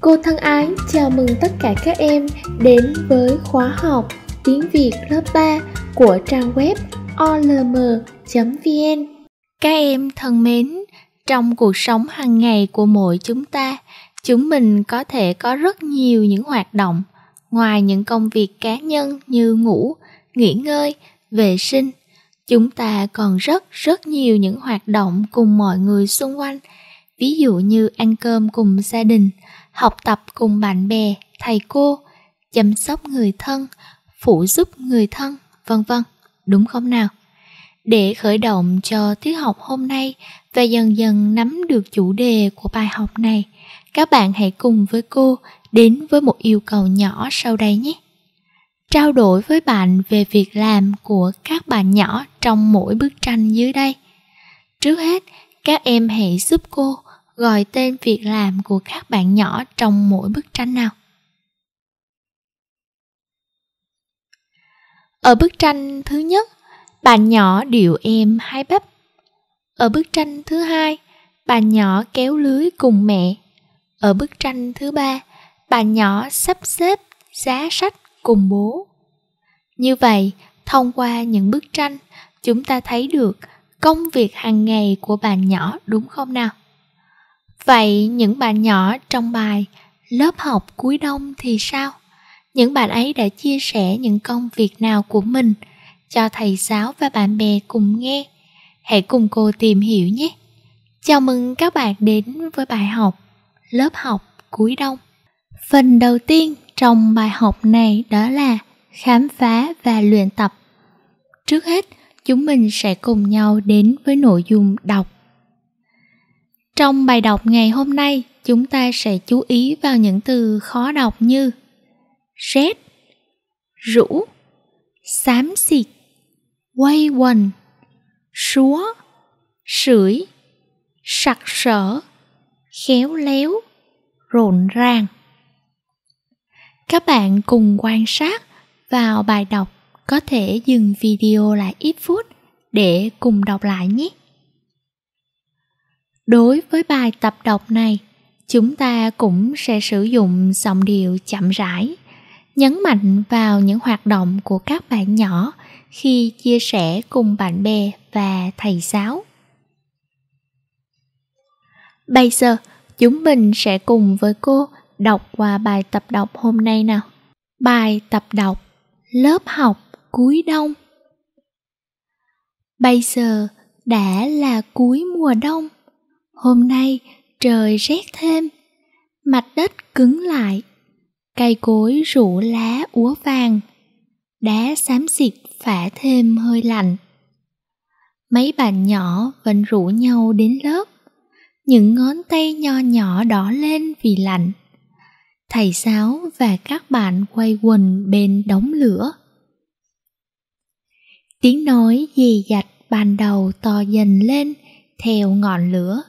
Cô thân ái chào mừng tất cả các em đến với khóa học tiếng Việt lớp 3 của trang web olm.vn. Các em thân mến, trong cuộc sống hàng ngày của mỗi chúng ta, chúng mình có thể có rất nhiều những hoạt động ngoài những công việc cá nhân như ngủ, nghỉ ngơi, vệ sinh, chúng ta còn rất rất nhiều những hoạt động cùng mọi người xung quanh, ví dụ như ăn cơm cùng gia đình, học tập cùng bạn bè, thầy cô, chăm sóc người thân, phụ giúp người thân, vân vân, đúng không nào? Để khởi động cho tiết học hôm nay và dần dần nắm được chủ đề của bài học này, các bạn hãy cùng với cô đến với một yêu cầu nhỏ sau đây nhé. Trao đổi với bạn về việc làm của các bạn nhỏ trong mỗi bức tranh dưới đây. Trước hết, các em hãy giúp cô gọi tên việc làm của các bạn nhỏ trong mỗi bức tranh nào. Ở bức tranh thứ nhất, bạn nhỏ điệu em hai bắp. Ở bức tranh thứ hai, bạn nhỏ kéo lưới cùng mẹ. Ở bức tranh thứ ba, bạn nhỏ sắp xếp giá sách cùng bố. Như vậy, thông qua những bức tranh, chúng ta thấy được công việc hàng ngày của bạn nhỏ đúng không nào? Vậy những bạn nhỏ trong bài Lớp học cuối đông thì sao? Những bạn ấy đã chia sẻ những công việc nào của mình cho thầy giáo và bạn bè cùng nghe. Hãy cùng cô tìm hiểu nhé. Chào mừng các bạn đến với bài học Lớp học cuối đông. Phần đầu tiên trong bài học này đó là khám phá và luyện tập. Trước hết, chúng mình sẽ cùng nhau đến với nội dung đọc trong bài đọc ngày hôm nay, chúng ta sẽ chú ý vào những từ khó đọc như rét, rũ, xám xịt, quay quần, súa, sưởi, sặc sỡ, khéo léo, rộn ràng. Các bạn cùng quan sát vào bài đọc có thể dừng video lại ít phút để cùng đọc lại nhé. Đối với bài tập đọc này, chúng ta cũng sẽ sử dụng giọng điệu chậm rãi, nhấn mạnh vào những hoạt động của các bạn nhỏ khi chia sẻ cùng bạn bè và thầy giáo. Bây giờ, chúng mình sẽ cùng với cô đọc qua bài tập đọc hôm nay nào. Bài tập đọc Lớp học cuối đông Bây giờ đã là cuối mùa đông Hôm nay trời rét thêm, mặt đất cứng lại, cây cối rủ lá úa vàng, đá xám xịt phả thêm hơi lạnh. Mấy bạn nhỏ vẫn rủ nhau đến lớp, những ngón tay nho nhỏ đỏ lên vì lạnh. Thầy giáo và các bạn quay quần bên đống lửa. Tiếng nói dì dạch ban đầu to dần lên theo ngọn lửa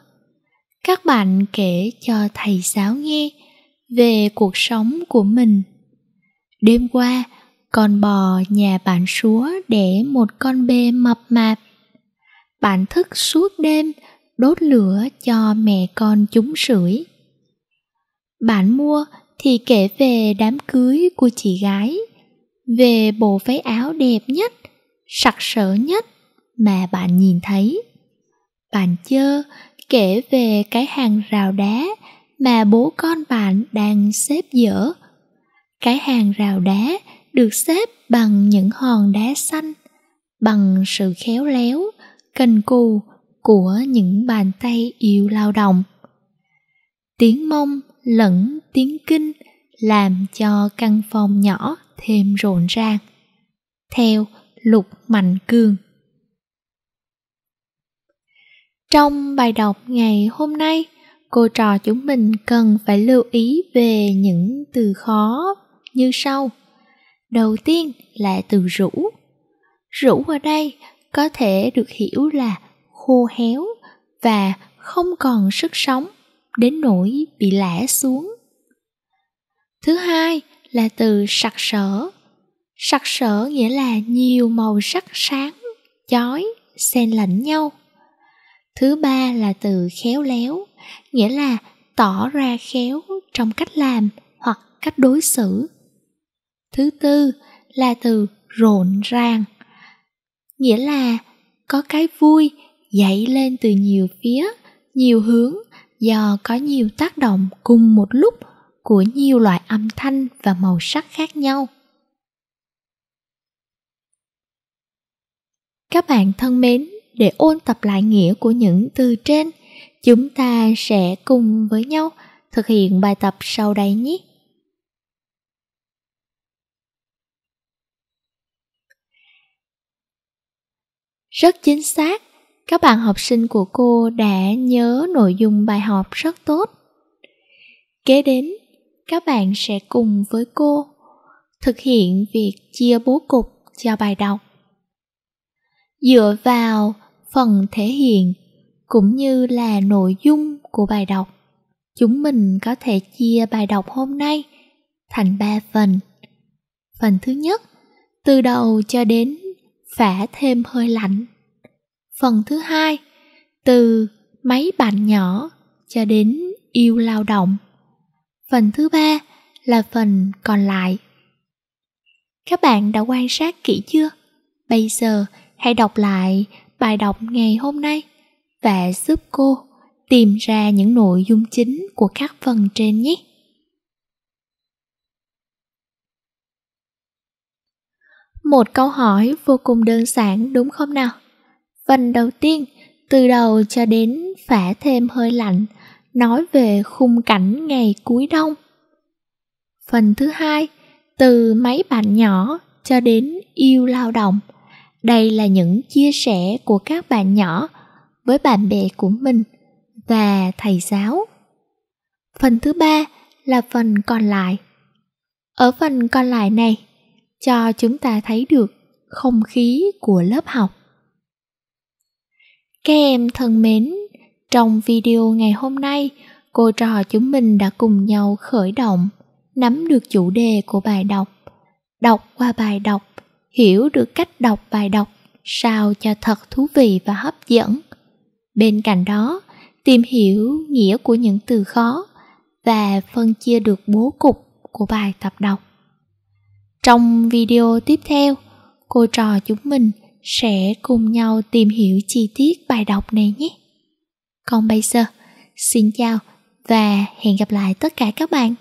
các bạn kể cho thầy giáo nghe về cuộc sống của mình đêm qua con bò nhà bạn súa đẻ một con bê mập mạp bạn thức suốt đêm đốt lửa cho mẹ con chúng sưởi bạn mua thì kể về đám cưới của chị gái về bộ váy áo đẹp nhất sặc sỡ nhất mà bạn nhìn thấy bạn chơ kể về cái hàng rào đá mà bố con bạn đang xếp dở. Cái hàng rào đá được xếp bằng những hòn đá xanh, bằng sự khéo léo, cần cù của những bàn tay yêu lao động. Tiếng mông lẫn tiếng kinh làm cho căn phòng nhỏ thêm rộn ràng. Theo Lục Mạnh Cương. Trong bài đọc ngày hôm nay, cô trò chúng mình cần phải lưu ý về những từ khó như sau. Đầu tiên là từ rũ. Rũ ở đây có thể được hiểu là khô héo và không còn sức sống đến nỗi bị lã xuống. Thứ hai là từ sặc sỡ. Sặc sỡ nghĩa là nhiều màu sắc sáng, chói, xen lẫn nhau Thứ ba là từ khéo léo, nghĩa là tỏ ra khéo trong cách làm hoặc cách đối xử. Thứ tư là từ rộn ràng, nghĩa là có cái vui dậy lên từ nhiều phía, nhiều hướng do có nhiều tác động cùng một lúc của nhiều loại âm thanh và màu sắc khác nhau. Các bạn thân mến, để ôn tập lại nghĩa của những từ trên. Chúng ta sẽ cùng với nhau thực hiện bài tập sau đây nhé. Rất chính xác, các bạn học sinh của cô đã nhớ nội dung bài học rất tốt. Kế đến, các bạn sẽ cùng với cô thực hiện việc chia bố cục cho bài đọc. Dựa vào phần thể hiện cũng như là nội dung của bài đọc chúng mình có thể chia bài đọc hôm nay thành ba phần phần thứ nhất từ đầu cho đến phả thêm hơi lạnh phần thứ hai từ mấy bạn nhỏ cho đến yêu lao động phần thứ ba là phần còn lại các bạn đã quan sát kỹ chưa bây giờ hãy đọc lại bài đọc ngày hôm nay và giúp cô tìm ra những nội dung chính của các phần trên nhé. Một câu hỏi vô cùng đơn giản đúng không nào? Phần đầu tiên, từ đầu cho đến phả thêm hơi lạnh, nói về khung cảnh ngày cuối đông. Phần thứ hai, từ máy bạn nhỏ cho đến yêu lao động – đây là những chia sẻ của các bạn nhỏ với bạn bè của mình và thầy giáo phần thứ ba là phần còn lại ở phần còn lại này cho chúng ta thấy được không khí của lớp học các em thân mến trong video ngày hôm nay cô trò chúng mình đã cùng nhau khởi động nắm được chủ đề của bài đọc đọc qua bài đọc hiểu được cách đọc bài đọc sao cho thật thú vị và hấp dẫn bên cạnh đó tìm hiểu nghĩa của những từ khó và phân chia được bố cục của bài tập đọc trong video tiếp theo cô trò chúng mình sẽ cùng nhau tìm hiểu chi tiết bài đọc này nhé còn bây giờ xin chào và hẹn gặp lại tất cả các bạn